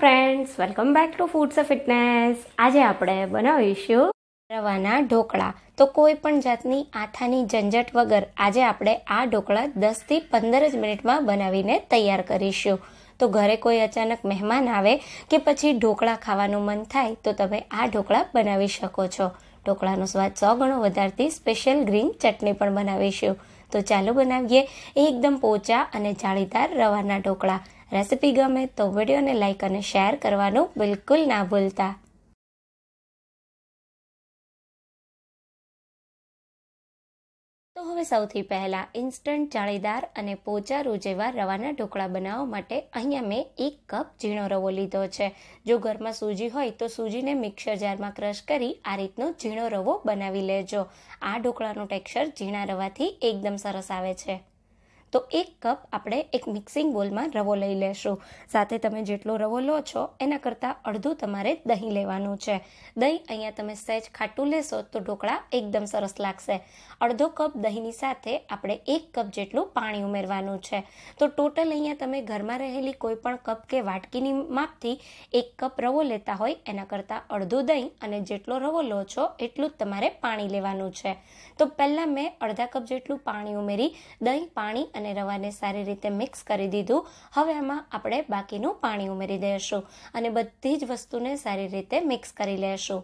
friends welcome back to foods of fitness આજે આપણે બનાવીશું રવાના ઢોકળા તો કોઈ પણ જાતની આથાની ઝંઝટ વગર આજે આપણે આ ઢોકળા દસથી પંદર જ મિનિટમાં બનાવીને તૈયાર કરીશું તો ઘરે કોઈ અચાનક મહેમાન આવે કે પછી ઢોકળા ખાવાનું મન થાય તો તમે આ ઢોકળા બનાવી શકો છો ઢોકળાનો સ્વાદ સો ગણો વધારતી સ્પેશિયલ ગ્રીન ચટણી પણ બનાવીશું તો ચાલો બનાવીએ એકદમ પોચા અને જાળીદાર રવાના ઢોકળા રેસિપી ગમે તો વિડીયોને લાઇક અને શેર કરવાનું બિલકુલ ના ભૂલતા તો હવે સૌથી પહેલાં ઇન્સ્ટન્ટ જાળીદાર અને પોચા રૂ જેવા રવાના ઢોકળા બનાવવા માટે અહીંયા મેં એક કપ ઝીણો રવો લીધો છે જો ઘરમાં સૂજી હોય તો સૂજીને મિક્સર જારમાં ક્રશ કરી આ રીતનો ઝીણો રવો બનાવી લેજો આ ઢોકળાનું ટેક્સચર ઝીણા રવાથી એકદમ સરસ આવે છે તો એક કપ આપણે એક મિક્સિંગ બોલમાં રવો લઈ લેશું સાથે તમે જેટલો રવો લો છો એના કરતાં અડધું તમારે દહીં લેવાનું છે દહીં અહીંયા તમે સહેજ ખાટું લેશો તો ઢોકળા એકદમ સરસ લાગશે અડધો કપ દહીંની સાથે આપણે એક કપ જેટલું પાણી ઉમેરવાનું છે તો ટોટલ અહીંયા તમે ઘરમાં રહેલી કોઈ પણ કપ કે વાટકીની માપથી એક કપ રવો લેતા હોય એના કરતાં અડધું દહીં અને જેટલો રવો લો છો એટલું જ તમારે પાણી લેવાનું છે તો પહેલાં મેં અડધા કપ જેટલું પાણી ઉમેરી દહીં પાણી અને રવાને સારી રીતે મિક્સ કરી દીધું હવે એમાં આપણે બાકીનું પાણી ઉમેરી દઈશું અને બધી જ વસ્તુને સારી રીતે મિક્સ કરી લેશું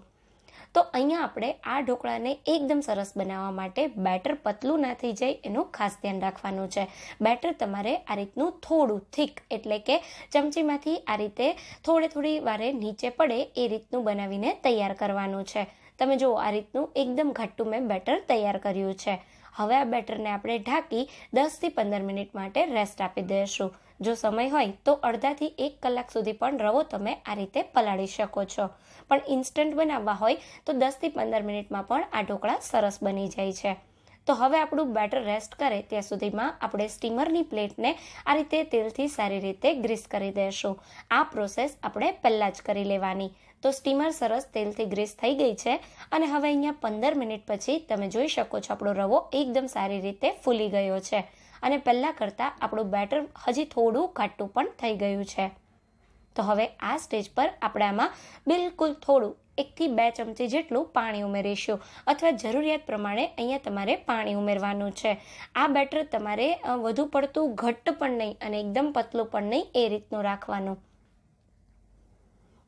તો અહીંયા આપણે આ ઢોકળાને એકદમ સરસ બનાવવા માટે બેટર પતલું ના થઈ જાય એનું ખાસ ધ્યાન રાખવાનું છે બેટર તમારે આ રીતનું થોડું થીક એટલે કે ચમચીમાંથી આ રીતે થોડે થોડી વારે નીચે પડે એ રીતનું બનાવીને તૈયાર કરવાનું છે તમે જુઓ આ રીતનું એકદમ ઘાટું મેં બેટર તૈયાર કર્યું છે હવે આ બેટરને આપણે ઢાંકી દસથી પંદર મિનિટ માટે રેસ્ટ આપી દઈશું જો સમય હોય તો અડધાથી એક કલાક સુધી પણ રવો તમે આ રીતે પલાળી શકો છો પણ ઇન્સ્ટન્ટ બનાવવા હોય તો દસથી પંદર મિનિટમાં પણ આ ઢોકળા સરસ બની જાય છે તો હવે આપણું બેટર રેસ્ટ કરે ત્યાં સુધીમાં આપણે સ્ટીમરની પ્લેટને આ રીતે તેલથી સારી રીતે ગ્રીસ કરી દેશું આ પ્રોસેસ આપણે પહેલાં જ કરી લેવાની તો સ્ટીમર સરસ તેલથી ગ્રીસ થઈ ગઈ છે અને હવે અહીંયા પંદર મિનિટ પછી તમે જોઈ શકો છો આપણો રવો એકદમ સારી રીતે ફૂલી ગયો છે અને પહેલાં કરતાં આપણું બેટર હજી થોડું ઘાટું પણ થઈ ગયું છે તો હવે આ સ્ટેજ પર આપણે આમાં બિલકુલ થોડું એકથી બે ચમચી જેટલું પાણી ઉમેરીશું અથવા જરૂરિયાત પ્રમાણે અહીંયા તમારે પાણી ઉમેરવાનું છે આ બેટર તમારે વધુ પડતું ઘટ્ટ પણ નહીં અને એકદમ પતલું પણ નહીં એ રીતનું રાખવાનું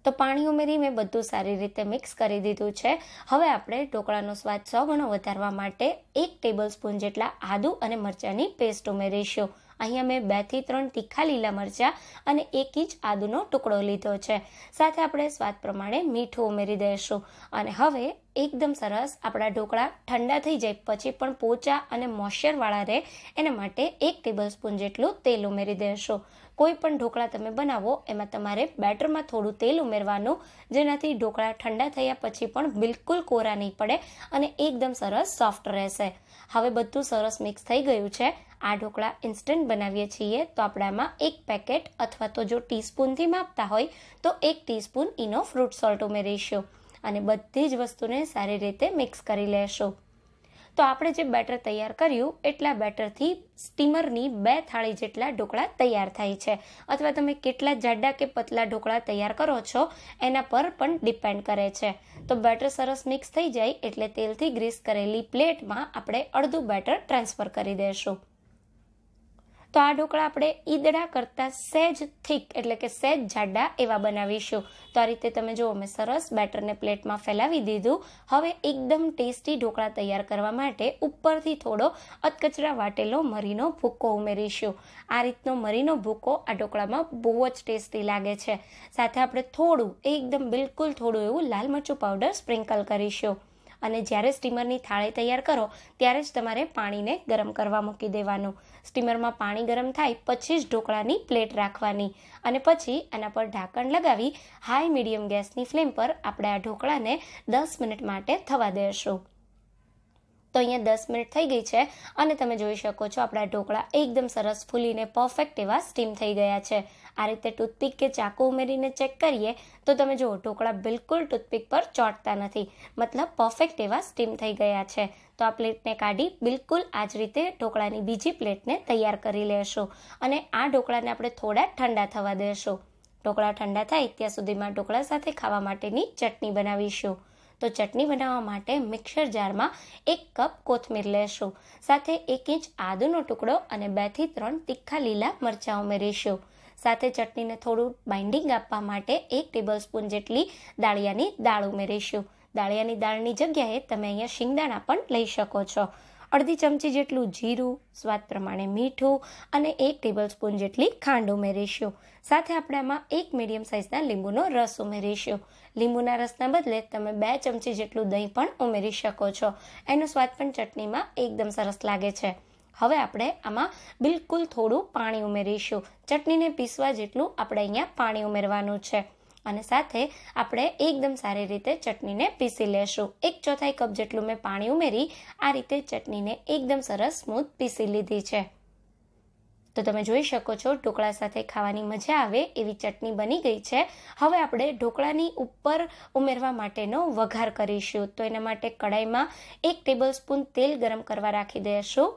તો પાણી ઉમેરી મેં બધું સારી રીતે મિક્સ કરી દીધું છે હવે આપણે ઢોકળાનો સ્વાદ સો ગણો વધારવા માટે એક ટેબલ સ્પૂન જેટલા આદુ અને મરચાંની પેસ્ટ ઉમેરીશું અહીંયા મેં બેથી ત્રણ તીખા લીલા મરચાં અને એક ઇંચ આદુનો ટુકડો લીધો છે સાથે આપણે સ્વાદ પ્રમાણે મીઠું ઉમેરી દઈશું અને હવે એકદમ સરસ આપણા ઢોકળા ઠંડા થઈ જાય પછી પણ પોચા અને મોશ્ચરવાળા રહે એના માટે એક ટેબલ સ્પૂન જેટલું તેલ ઉમેરી દઈશું કોઈ પણ ઢોકળા તમે બનાવો એમાં તમારે બેટરમાં થોડું તેલ ઉમેરવાનું જેનાથી ઢોકળા ઠંડા થયા પછી પણ બિલકુલ કોરા નહીં પડે અને એકદમ સરસ સોફ્ટ રહેશે હવે બધું સરસ મિક્સ થઈ ગયું છે આ ઢોકળા ઇન્સ્ટન્ટ બનાવીએ છીએ તો આપણામાં એક પેકેટ અથવા તો જો ટીસ્પૂનથી માપતા હોય તો એક ટીસ્પૂન ઈનો ફ્રૂટ સોલ્ટ ઉમેરીશું અને બધી જ વસ્તુને સારી રીતે મિક્સ કરી લેશું તો આપણે જે બેટર તૈયાર કર્યું એટલા બેટરથી સ્ટીમરની બે થાળી જેટલા ઢોકળા તૈયાર થાય છે અથવા તમે કેટલા જાડા કે પતલા ઢોકળા તૈયાર કરો છો એના પર પણ ડિપેન્ડ કરે છે તો બેટર સરસ મિક્સ થઈ જાય એટલે તેલથી ગ્રીસ કરેલી પ્લેટમાં આપણે અડધું બેટર ટ્રાન્સફર કરી દઈશું તો આ ઢોકળા આપણે ઈદડા કરતાં સહેજ થીક એટલે કે સહેજ જાડા એવા બનાવીશું તો આ રીતે તમે જુઓ અમે સરસ બેટરને પ્લેટમાં ફેલાવી દીધું હવે એકદમ ટેસ્ટી ઢોકળા તૈયાર કરવા માટે ઉપરથી થોડો અતકચરા વાટેલો મરીનો ભૂકો ઉમેરીશું આ રીતનો મરીનો ભૂકો આ ઢોકળામાં બહુ જ ટેસ્ટી લાગે છે સાથે આપણે થોડું એકદમ બિલકુલ થોડું એવું લાલ મરચું પાવડર સ્પ્રિંકલ કરીશું અને જ્યારે સ્ટીમરની થાળી તૈયાર કરો ત્યારે જ તમારે પાણીને ગરમ કરવા મૂકી દેવાનું સ્ટીમરમાં પાણી ગરમ થાય પછી જ ઢોકળાની પ્લેટ રાખવાની અને પછી આના પર ઢાંકણ લગાવી હાઈ મીડિયમ ગેસની ફ્લેમ પર આપણે આ ઢોકળાને દસ મિનિટ માટે થવા દેશું તો અહીંયા દસ મિનિટ થઈ ગઈ છે અને તમે જોઈ શકો છો આપણા ઢોકળા એકદમ સરસ ફૂલીને પરફેક્ટ એવા સ્ટીમ થઈ ગયા છે આ રીતે ટૂથપીક કે ચાકુ ઉમેરીને ચેક કરીએ તો તમે જુઓ ઢોકળા બિલકુલ ટૂથપીક પર ચોંટતા નથી મતલબ પરફેક્ટ એવા સ્ટીમ થઈ ગયા છે તો આ પ્લેટને કાઢી બિલકુલ આ જ રીતે ઢોકળાની બીજી પ્લેટને તૈયાર કરી લેશું અને આ ઢોકળાને આપણે થોડા ઠંડા થવા દેશું ઢોકળા ઠંડા થાય ત્યાં સુધીમાં ઢોકળા સાથે ખાવા માટેની ચટણી બનાવીશું તો ચટણી બનાવવા માટે મિક્સર જારમાં એક કપ કોથમીર લેશું સાથે એક ઇંચ આદુનો ટુકડો અને બેથી ત્રણ તીખા લીલા મરચાં ઉમેરીશું સાથે ચટણીને થોડું બાઇન્ડિંગ આપવા માટે એક ટેબલસ્પૂન જેટલી દાળિયાની દાળ ઉમેરીશું દાળિયાની દાળની જગ્યાએ તમે અહીંયા શિંગદાણા પણ લઈ શકો છો અડધી ચમચી જેટલું જીરું સ્વાદ પ્રમાણે મીઠું અને એક ટેબલ સ્પૂન જેટલી ખાંડ ઉમેરીશું સાથે આપણે આમાં એક મીડિયમ સાઇઝના લીંબુનો રસ ઉમેરીશું લીંબુના રસના બદલે તમે બે ચમચી જેટલું દહીં પણ ઉમેરી શકો છો એનો સ્વાદ પણ ચટણીમાં એકદમ સરસ લાગે છે હવે આપણે આમાં બિલકુલ થોડું પાણી ઉમેરીશું ચટણીને પીસવા જેટલું આપણે અહીંયા પાણી ઉમેરવાનું છે અને સાથે આપણે એકદમ સારી રીતે ચટણીને પીસી લેશું એક ચોથાઈ કપ જેટલું મેં પાણી ઉમેરી આ રીતે ચટણીને એકદમ સરસ સ્મૂથ પીસી લીધી છે તો તમે જોઈ શકો છો ઢોકળા સાથે ખાવાની મજા આવે એવી ચટણી બની ગઈ છે હવે આપણે ઢોકળાની ઉપર ઉમેરવા માટેનો વઘાર કરીશું તો એના માટે કડાઈમાં એક ટેબલ સ્પૂન તેલ ગરમ કરવા રાખી દઈશું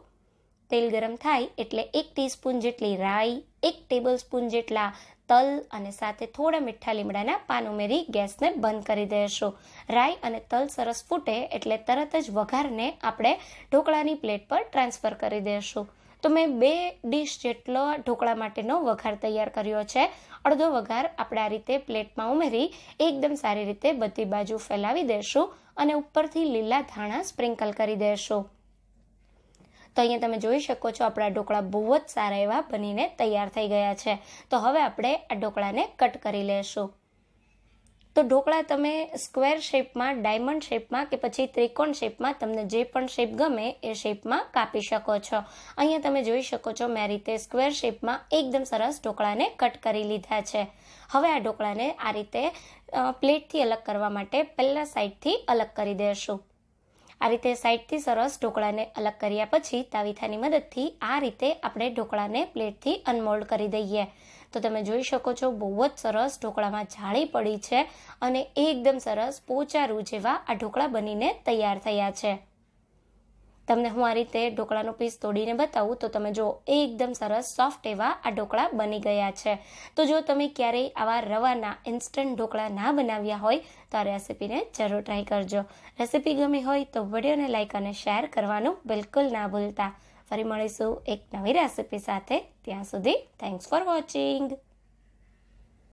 તેલ ગરમ થાય એટલે એક ટીસ્પૂન જેટલી રાઈ એક ટેબલસ્પૂન જેટલા તલ અને સાથે થોડા મીઠા લીમડાના પાન ઉમેરી ગેસને બંધ કરી દેશો રાઈ અને તલ સરસ ફૂટે એટલે તરત જ વઘારને આપણે ઢોકળાની પ્લેટ પર ટ્રાન્સફર કરી દેશું તો મેં બે ડીશ જેટલો ઢોકળા માટેનો વઘાર તૈયાર કર્યો છે અડધો વઘાર આપણે આ રીતે પ્લેટમાં ઉમેરી એકદમ સારી રીતે બધી બાજુ ફેલાવી દેશું અને ઉપરથી લીલા ધાણા સ્પ્રિંકલ કરી દેશું તો અહીંયા તમે જોઈ શકો છો આપણા ઢોકળા બહુ જ સારા એવા બનીને તૈયાર થઈ ગયા છે તો હવે આપણે આ ઢોકળાને કટ કરી લેશું તો ઢોકળા તમે સ્ક્વેર શેપમાં ડાયમંડ શેપમાં કે પછી ત્રિકોણ શેપમાં તમને જે પણ શેપ ગમે એ શેપમાં કાપી શકો છો અહીંયા તમે જોઈ શકો છો મેં રીતે સ્ક્વેર શેપમાં એકદમ સરસ ઢોકળાને કટ કરી લીધા છે હવે આ ઢોકળાને આ રીતે પ્લેટથી અલગ કરવા માટે પહેલાં સાઈડથી અલગ કરી દેશું આ રીતે સાઈડથી સરસ ઢોકળાને અલગ કર્યા પછી તાવીથાની મદદથી આ રીતે આપણે ઢોકળાને પ્લેટથી અનમોલ્ડ કરી દઈએ તો તમે જોઈ શકો છો બહુ જ સરસ ઢોકળામાં જાળી પડી છે અને એકદમ સરસ પોચારું જેવા આ ઢોકળા બનીને તૈયાર થયા છે તમને હું આ રીતે ઢોકળાનો પીસ તોડીને બતાવું તો તમે જો એકદમ સરસ સોફ્ટ એવા આ ઢોકળા બની ગયા છે તો જો તમે ક્યારેય આવા રવાના ઇન્સ્ટન્ટ ઢોકળા ના બનાવ્યા હોય તો આ રેસીપીને જરૂર ટ્રાય કરજો રેસીપી ગમી હોય તો વિડીયોને લાઇક અને શેર કરવાનું બિલકુલ ના ભૂલતા ફરી મળીશું એક નવી રેસિપી સાથે ત્યાં સુધી થેન્ક્સ ફોર વોચિંગ